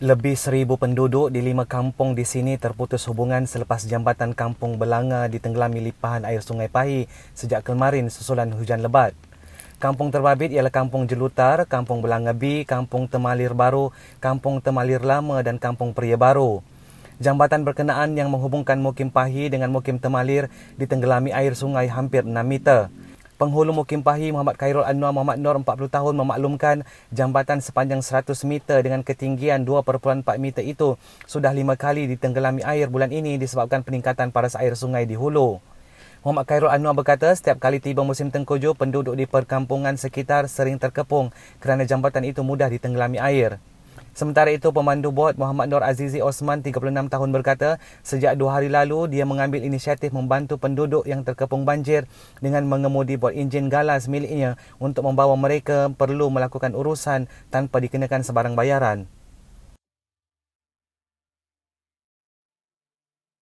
Lebih seribu penduduk di lima kampung di sini terputus hubungan selepas jambatan kampung Belanga ditenggelami lipahan air sungai Pahi sejak kemarin susulan hujan lebat. Kampung terbabit ialah Kampung Jelutar, Kampung Belanga B, Kampung Temalir Baru, Kampung Temalir Lama dan Kampung Peria Baru. Jambatan berkenaan yang menghubungkan Mukim Pahi dengan Mukim Temalir ditenggelami air sungai hampir 6 meter. Penghulu Mukim Pahi Muhammad Khairul Anwar Muhammad Nur 40 tahun memaklumkan jambatan sepanjang 100 meter dengan ketinggian 2.4 meter itu sudah lima kali ditenggelami air bulan ini disebabkan peningkatan paras air sungai di hulu. Muhammad Khairul Anwar berkata setiap kali tiba musim tengkujuh penduduk di perkampungan sekitar sering terkepung kerana jambatan itu mudah ditenggelami air. Sementara itu, pemandu bot Muhammad Nur Azizi Osman, 36 tahun berkata, sejak dua hari lalu, dia mengambil inisiatif membantu penduduk yang terkepung banjir dengan mengemudi bot enjin galas miliknya untuk membawa mereka perlu melakukan urusan tanpa dikenakan sebarang bayaran.